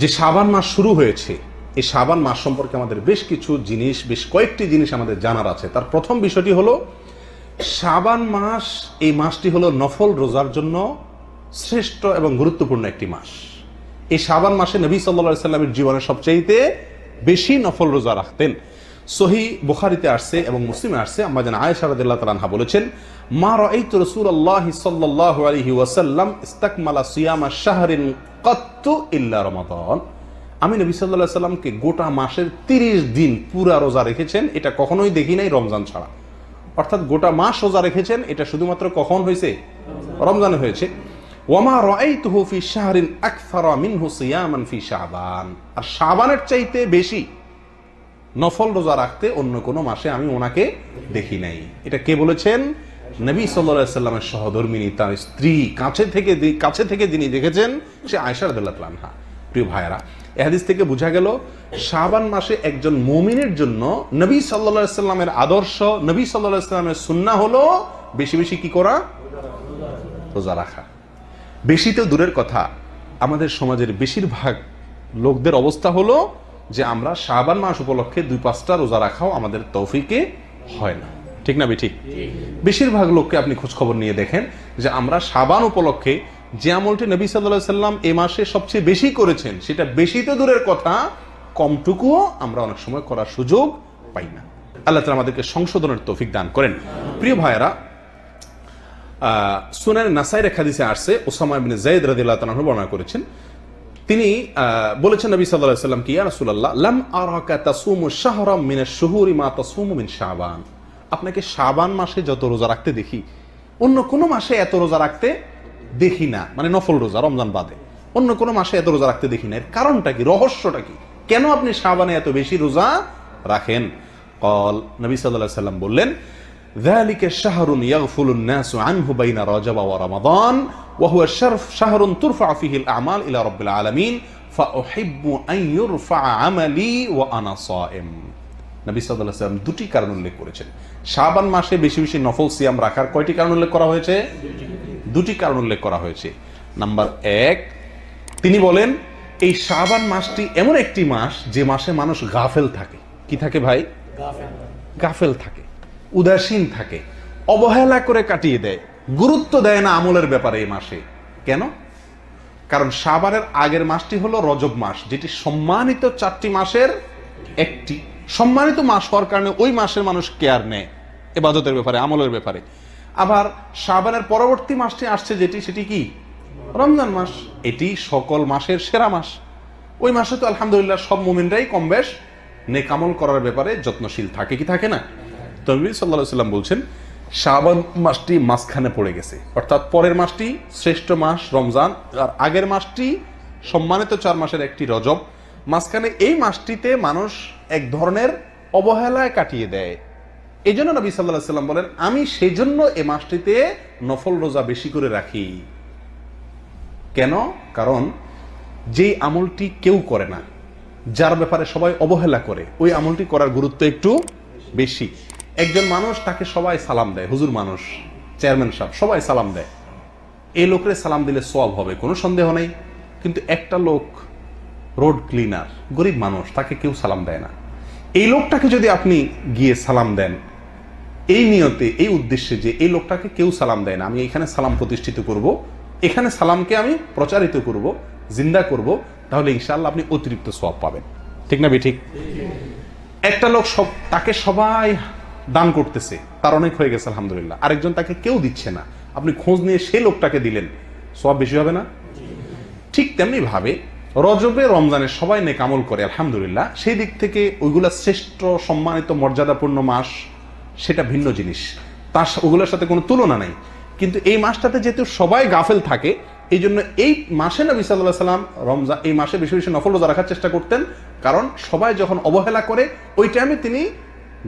যে সাবান মাস শুরু হয়েছে এই সাবান মাস সম্পর্কে আমাদের বেশ কিছু জিনিস বেশ কয়েকটি জিনিস আমাদের জানার আছে তার প্রথম বিষয়টি হলো সাবান মাস এই মাসটি হলো নফল রোজার জন্য শ্রেষ্ঠ এবং গুরুত্বপূর্ণ একটি মাস এই সাবান মাসে নবী সাল্লা সাল্লামের জীবনে সবচাইতে বেশি নফল রোজা রাখতেন সহি বুখারিতে আসছে এবং মুসলিমে আসছে আমরা যেন আয়েশা রাদিল্লাহ তালানহা বলেছেন মা রাই তো রসুল আল্লাহ সাল্লাহ ওয়াসাল্লাম ইস্তাকমালা সিয়ামা শাহরিন কত্তু ইল্লা রমাদন আমি নবী সাল্লাহ সাল্লামকে গোটা মাসের তিরিশ দিন পুরা রোজা রেখেছেন এটা কখনোই দেখি নাই রমজান ছাড়া অর্থাৎ গোটা মাস রোজা রেখেছেন এটা শুধুমাত্র কখন হয়েছে রমজানে হয়েছে ওয়ামা রাইতুহু ফি শাহরিন আকসারা মিনহু সিয়ামান ফি শাবান আর শাবানের চাইতে বেশি নফল রোজা রাখতে অন্য কোনো মাসে আমি ওনাকে দেখি নাই এটা কে বলেছেন নবী সাল্লামের সহধর্মিনী তার স্ত্রী কাছে থেকে কাছে থেকে যিনি দেখেছেন সে আয়সার দোল্লাতলানহা প্রিয় ভাইয়েরা এহাদিস থেকে বোঝা গেল শাবান মাসে একজন মমিনের জন্য নবী সাল্লা সাল্লামের আদর্শ নবী সাল্লা সাল্লামের সুন্না হলো বেশি বেশি কি করা রোজা রাখা বেশি তো দূরের কথা আমাদের সমাজের বেশিরভাগ লোকদের অবস্থা হলো যে আমরা শাহবান মাস উপলক্ষে দুই পাঁচটা রোজা রাখাও আমাদের তৌফিকে হয় না ঠিক না ঠিক বেশিরভাগ লোককে আপনি খোঁজখবর নিয়ে দেখেন যে আমরা সাবান উপলক্ষে যে আমলটি নবী সাল্লাহ সাল্লাম এ মাসে সবচেয়ে বেশি করেছেন সেটা বেশি তো দূরের কথা কমটুকুও আমরা অনেক সময় করার সুযোগ পাই না আল্লাহ তালা আমাদেরকে সংশোধনের তৌফিক দান করেন প্রিয় ভাইয়েরা নাসাই রেখা দিছে আসছে ওসামা বিন জাইদ রাদিল্লাহ বর্ণনা করেছেন তিনি বলেছেন নবী সাল্লাহ সাল্লাম কি রাসুল্লাহ লাম আরাকা শাহরাম মিনা মা মিন শাবান আপনাকে শাবান মাসে যত রোজা রাখতে দেখি অন্য কোনো মাসে এত রোজা রাখতে দেখি না মানে নফল রোজা রমজান বাদে অন্য কোনো মাসে এত রোজা রাখতে দেখি না এর কারণটা কি রহস্যটা কি কেন আপনি শাবানে এত বেশি রোজা রাখেন কল নবী সাল্লাহ সাল্লাম বললেন ذلك الشهر يغفل الناس عنه بين رجب ورمضان وهو الشرف شهر ترفع فيه الأعمال إلى رب العالمين فأحب أن يرفع عملي وأنا صائم নবী সাল্লাহ সাল্লাম দুটি কারণ উল্লেখ করেছেন শাবান মাসে বেশি বেশি নফল সিয়াম রাখার কয়টি কারণ উল্লেখ করা হয়েছে দুটি কারণ উল্লেখ করা হয়েছে নাম্বার এক তিনি বলেন এই শাবান মাসটি এমন একটি মাস যে মাসে মানুষ গাফেল থাকে কি থাকে ভাই গাফেল থাকে উদাসীন থাকে অবহেলা করে কাটিয়ে দেয় গুরুত্ব দেয় না আমলের ব্যাপারে এই মাসে কেন কারণ সাবারের আগের মাসটি হলো রজব মাস যেটি সম্মানিত চারটি মাসের একটি সম্মানিত মাস হওয়ার কারণে ওই মাসের মানুষ কেয়ার নেয় এবাদতের ব্যাপারে আমলের ব্যাপারে আবার সাবানের পরবর্তী মাসটি আসছে যেটি সেটি কি রমজান মাস এটি সকল মাসের সেরা মাস ওই মাসে তো আলহামদুলিল্লাহ সব মোমিনরাই কম বেশ নেকামল করার ব্যাপারে যত্নশীল থাকে কি থাকে না তবে সাল্লা সাল্লাম বলছেন শাবান মাসটি মাঝখানে পড়ে গেছে অর্থাৎ পরের মাসটি শ্রেষ্ঠ মাস রমজান আর আগের মাসটি সম্মানিত চার মাসের একটি রজব মাঝখানে এই মাসটিতে মানুষ এক ধরনের অবহেলায় কাটিয়ে দেয় এই জন্য নবী সাল্লা সাল্লাম বলেন আমি সেই জন্য এ মাসটিতে নফল রোজা বেশি করে রাখি কেন কারণ যেই আমলটি কেউ করে না যার ব্যাপারে সবাই অবহেলা করে ওই আমলটি করার গুরুত্ব একটু বেশি একজন মানুষ তাকে সবাই সালাম দেয় হুজুর মানুষ চেয়ারম্যান সাহেব সবাই সালাম দেয় এই লোকের সালাম দিলে সব হবে কোনো সন্দেহ নেই কিন্তু একটা লোক রোড ক্লিনার গরিব মানুষ তাকে কেউ সালাম দেয় না এই লোকটাকে যদি আপনি গিয়ে সালাম দেন এই নিয়তে এই উদ্দেশ্যে যে এই লোকটাকে কেউ সালাম দেয় না আমি এখানে সালাম প্রতিষ্ঠিত করব। এখানে সালামকে আমি প্রচারিত করব জিন্দা করব তাহলে ইনশাল্লাহ আপনি অতিরিক্ত সব পাবেন ঠিক না বে ঠিক একটা লোক সব তাকে সবাই দান করতেছে তার অনেক হয়ে গেছে আলহামদুলিল্লাহ আরেকজন তাকে কেউ দিচ্ছে না আপনি খোঁজ নিয়ে সে লোকটাকে দিলেন সব বেশি হবে না ঠিক তেমনি ভাবে রজবে রমজানে সবাই নেকামল করে আলহামদুলিল্লাহ সেই দিক থেকে ওইগুলা শ্রেষ্ঠ সম্মানিত মর্যাদাপূর্ণ মাস সেটা ভিন্ন জিনিস তার ওগুলোর সাথে কোনো তুলনা নাই কিন্তু এই মাসটাতে যেহেতু সবাই গাফেল থাকে এই জন্য এই মাসে নবী সাল্লাহ সাল্লাম রমজান এই মাসে বেশি বেশি নফল রোজা রাখার চেষ্টা করতেন কারণ সবাই যখন অবহেলা করে ওই টাইমে তিনি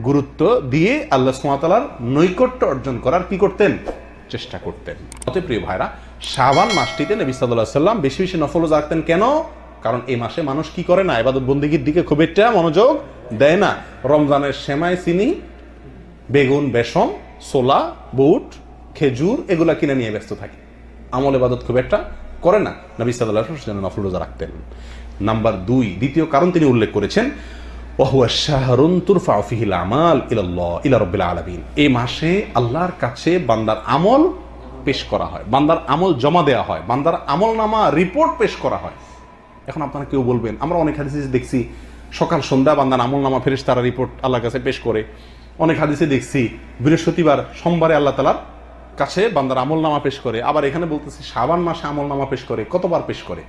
গুরুত্ব দিয়ে আল্লাহ সুমাতালার নৈকট্য অর্জন করার কি করতেন চেষ্টা করতেন অত প্রিয় ভাইরা শাহবান মাসটিতে নবী সাদুল্লাহ সাল্লাম বেশি বেশি নফলজ রাখতেন কেন কারণ এই মাসে মানুষ কি করে না এবাদত বন্দীগীর দিকে খুব একটা মনোযোগ দেয় না রমজানের সেমাই চিনি বেগুন বেসম সোলা বুট খেজুর এগুলা কিনে নিয়ে ব্যস্ত থাকে আমল এবাদত খুব একটা করে না নবী সাল্লাহ সেজন্য নফল রোজা রাখতেন নাম্বার দুই দ্বিতীয় কারণ তিনি উল্লেখ করেছেন ওহুয়া শাহরুন্তুর ফাউফিহিল আমাল ইল্লাহ ইলা রব্বিল আলমিন এই মাসে আল্লাহর কাছে বান্দার আমল পেশ করা হয় বান্দার আমল জমা দেওয়া হয় বান্দার আমল নামা রিপোর্ট পেশ করা হয় এখন আপনারা কেউ বলবেন আমরা অনেক হাদিসে দেখছি সকাল সন্ধ্যা বান্দার আমল নামা ফেরেস তারা রিপোর্ট আল্লাহর কাছে পেশ করে অনেক হাদিসে দেখছি বৃহস্পতিবার সোমবারে আল্লাহ তালার কাছে বান্দার আমল নামা পেশ করে আবার এখানে বলতেছি সাবান মাসে আমল নামা পেশ করে কতবার পেশ করে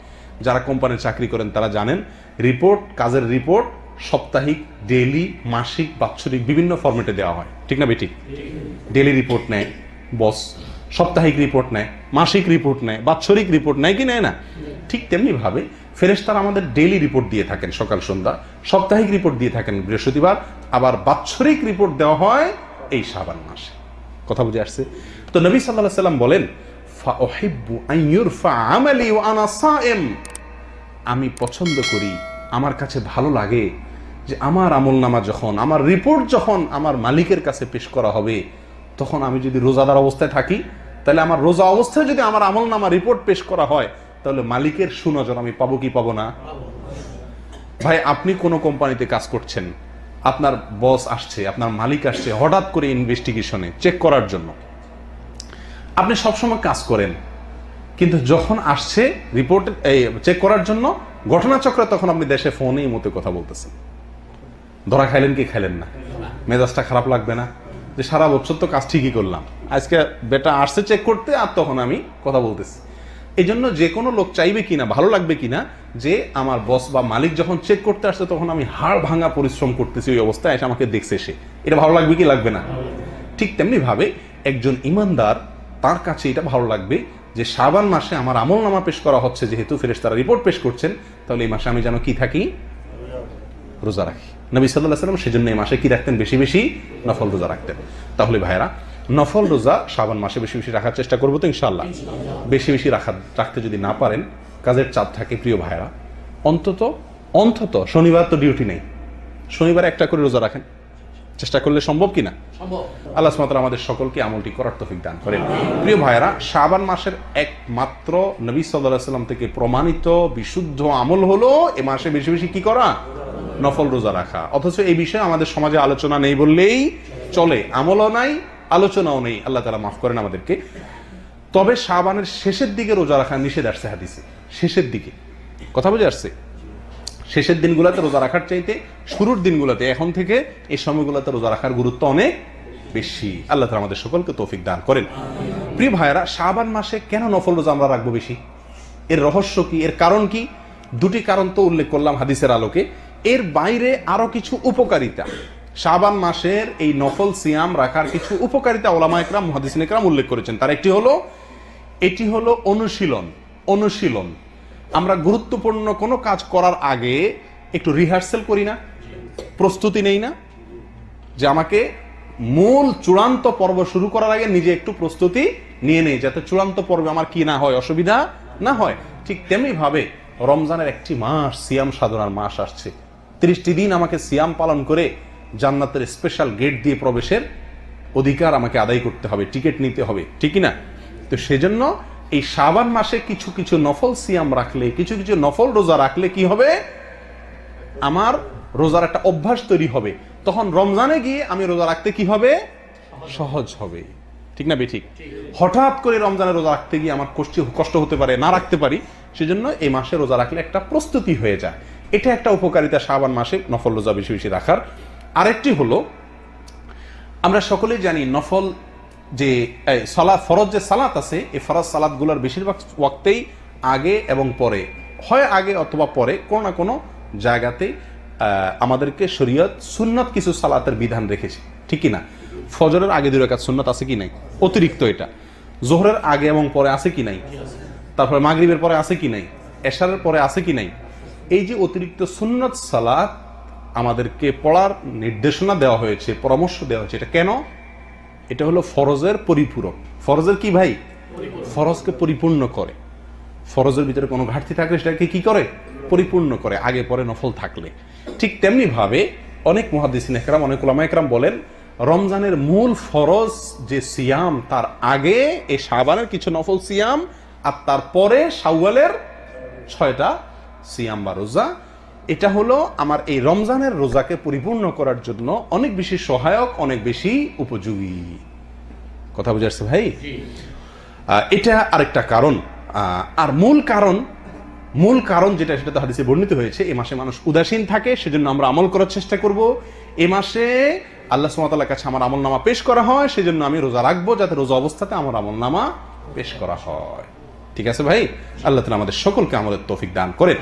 যারা কোম্পানির চাকরি করেন তারা জানেন রিপোর্ট কাজের রিপোর্ট সাপ্তাহিক ডেলি মাসিক বাৎসরিক বিভিন্ন ফর্মেটে দেওয়া হয় ঠিক না বেটি ডেলি রিপোর্ট নেয় বস সাপ্তাহিক রিপোর্ট নেয় মাসিক রিপোর্ট নেয় বাৎসরিক রিপোর্ট নেয় কি নেয় না ঠিক তেমনিভাবে ফেরেস্তারা আমাদের ডেলি রিপোর্ট দিয়ে থাকেন সকাল সন্ধ্যা সাপ্তাহিক রিপোর্ট দিয়ে থাকেন বৃহস্পতিবার আবার বাৎসরিক রিপোর্ট দেওয়া হয় এই সাবান মাসে কথা বুঝে আসছে তো নবী সাল্লাহ সাল্লাম বলেন আমি পছন্দ করি আমার কাছে ভালো লাগে যে আমার আমল নামা যখন আমার রিপোর্ট যখন আমার মালিকের কাছে পেশ করা হবে তখন আমি যদি রোজাদার অবস্থায় থাকি তাহলে আমার রোজা অবস্থায় যদি আমার আমল নামা রিপোর্ট পেশ করা হয় তাহলে মালিকের সুনজর আমি পাবো কি পাবো না ভাই আপনি কোনো কোম্পানিতে কাজ করছেন আপনার বস আসছে আপনার মালিক আসছে হঠাৎ করে ইনভেস্টিগেশনে চেক করার জন্য আপনি সবসময় কাজ করেন কিন্তু যখন আসছে রিপোর্ট চেক করার জন্য ঘটনাচক্রে তখন আপনি দেশে ফোনেই মতো কথা বলতেছেন ধরা খাইলেন কি খাইলেন না মেজাজটা খারাপ লাগবে না যে সারা বছর তো কাজ ঠিকই করলাম আজকে বেটা আসছে চেক করতে আর তখন আমি কথা বলতেছি এই জন্য যে কোনো লোক চাইবে কিনা ভালো লাগবে কিনা যে আমার বস বা মালিক যখন চেক করতে আসছে তখন আমি হাড় ভাঙা পরিশ্রম করতেছি ওই অবস্থায় এসে আমাকে দেখছে সে এটা ভালো লাগবে কি লাগবে না ঠিক তেমনিভাবে একজন ইমানদার তার কাছে এটা ভালো লাগবে যে শাবান মাসে আমার আমল নামা পেশ করা হচ্ছে যেহেতু ফেরেস তারা রিপোর্ট পেশ করছেন তাহলে এই মাসে আমি যেন কি থাকি রোজা রাখি নবী সাল্লাহ সাল্লাম সেজন্য এই মাসে কি রাখতেন বেশি বেশি নফল রোজা রাখতেন তাহলে ভাইরা নফল রোজা শ্রাবণ মাসে বেশি বেশি রাখার চেষ্টা করবো তো ইনশাল্লাহ বেশি বেশি রাখা রাখতে যদি না পারেন কাজের চাপ থাকে প্রিয় ভাইরা অন্তত অন্তত শনিবার তো ডিউটি নেই শনিবার একটা করে রোজা রাখেন চেষ্টা করলে সম্ভব কি না আল্লাহ সুমাতাল আমাদের সকলকে আমলটি করার তফিক দান করেন প্রিয় ভাইয়েরা শাবান মাসের একমাত্র নবী সাল্লাহ সাল্লাম থেকে প্রমাণিত বিশুদ্ধ আমল হলো এ মাসে বেশি বেশি কি করা নফল রোজা রাখা অথচ এই বিষয়ে আমাদের সমাজে আলোচনা নেই বললেই চলে আমলও নাই আলোচনাও নেই আল্লাহ তালা মাফ করেন আমাদেরকে তবে শাবানের শেষের দিকে রোজা রাখা নিষেধ আসছে হাদিসে শেষের দিকে কথা বুঝে আসছে শেষের দিনগুলোতে রোজা রাখার চাইতে শুরুর দিনগুলোতে এখন থেকে এই সময়গুলোতে রোজা রাখার গুরুত্ব অনেক বেশি আল্লাহ আমাদের সকলকে তৌফিক দান করেন প্রিয় ভাইয়েরা শাহবান মাসে কেন নফল রোজা আমরা রাখবো বেশি এর রহস্য কি এর কারণ কি দুটি কারণ তো উল্লেখ করলাম হাদিসের আলোকে এর বাইরে আরও কিছু উপকারিতা শাবান মাসের এই নফল সিয়াম রাখার কিছু উপকারিতা ওলামা একরাম মহাদিস উল্লেখ করেছেন তার একটি হলো এটি হলো অনুশীলন অনুশীলন আমরা গুরুত্বপূর্ণ কোনো কাজ করার আগে একটু রিহার্সেল করি না প্রস্তুতি নেই না যে আমাকে মূল চূড়ান্ত পর্ব শুরু করার আগে নিজে একটু প্রস্তুতি নিয়ে নেই যাতে চূড়ান্ত পর্বে আমার কি না হয় অসুবিধা না হয় ঠিক তেমনিভাবে রমজানের একটি মাস সিয়াম সাধনার মাস আসছে ত্রিশটি দিন আমাকে সিয়াম পালন করে জান্নাতের স্পেশাল গেট দিয়ে প্রবেশের অধিকার আমাকে আদায় করতে হবে টিকিট নিতে হবে ঠিকই না তো সেজন্য এই শাবান মাসে কিছু কিছু নফল সিয়াম রাখলে কিছু কিছু নফল রোজা রাখলে কি হবে আমার রোজার একটা অভ্যাস তৈরি হবে তখন রমজানে গিয়ে আমি রোজা রাখতে কি হবে সহজ হবে ঠিক না বেঠিক হঠাৎ করে রমজানে রোজা রাখতে গিয়ে আমার কষ্ট কষ্ট হতে পারে না রাখতে পারি সেজন্য এই মাসে রোজা রাখলে একটা প্রস্তুতি হয়ে যায় এটা একটা উপকারিতা শাবান মাসে নফল রোজা বেশি বেশি রাখার আরেকটি হলো আমরা সকলেই জানি নফল যে সলা ফরজ যে সালাত আছে এই ফরজ সালাদ গুলার বেশিরভাগ ওয়াক্তেই আগে এবং পরে হয় আগে অথবা পরে কোনো না কোনো জায়গাতে আমাদেরকে শরীয়ত সুন্নত কিছু সালাতের বিধান রেখেছে ঠিক না ফজরের আগে দুই রেখা সুন্নত আছে কি নাই অতিরিক্ত এটা জোহরের আগে এবং পরে আছে কি নাই তারপরে মাগরীবের পরে আছে কি নাই এশারের পরে আছে কি নাই এই যে অতিরিক্ত সুন্নত সালাত আমাদেরকে পড়ার নির্দেশনা দেওয়া হয়েছে পরামর্শ দেওয়া হয়েছে এটা কেন এটা হলো ফরজের পরিপূরক ফরজের কি ভাই ফরজকে পরিপূর্ণ করে ফরজের ভিতরে কোনো ঘাটতি থাকলে সেটাকে কি করে পরিপূর্ণ করে আগে পরে নফল থাকলে ঠিক তেমনিভাবে অনেক মহাদিসিন একরাম অনেক ওলামা একরাম বলেন রমজানের মূল ফরজ যে সিয়াম তার আগে এ সাবানের কিছু নফল সিয়াম আর তারপরে সাউয়ালের ছয়টা সিয়াম বা রোজা এটা হলো আমার এই রমজানের রোজাকে পরিপূর্ণ করার জন্য অনেক বেশি সহায়ক অনেক বেশি উপযোগী কথা বুঝাচ্ছে ভাই এটা আরেকটা কারণ আর মূল কারণ মূল কারণ যেটা সেটা হাদিসে বর্ণিত হয়েছে এ মাসে মানুষ উদাসীন থাকে সেজন্য আমরা আমল করার চেষ্টা করব এ মাসে আল্লাহ সুমাতাল্লাহ কাছে আমার আমল নামা পেশ করা হয় সেজন্য আমি রোজা রাখবো যাতে রোজা অবস্থাতে আমার আমল নামা পেশ করা হয় ঠিক আছে ভাই আল্লাহ তালা আমাদের সকলকে আমাদের তৌফিক দান করেন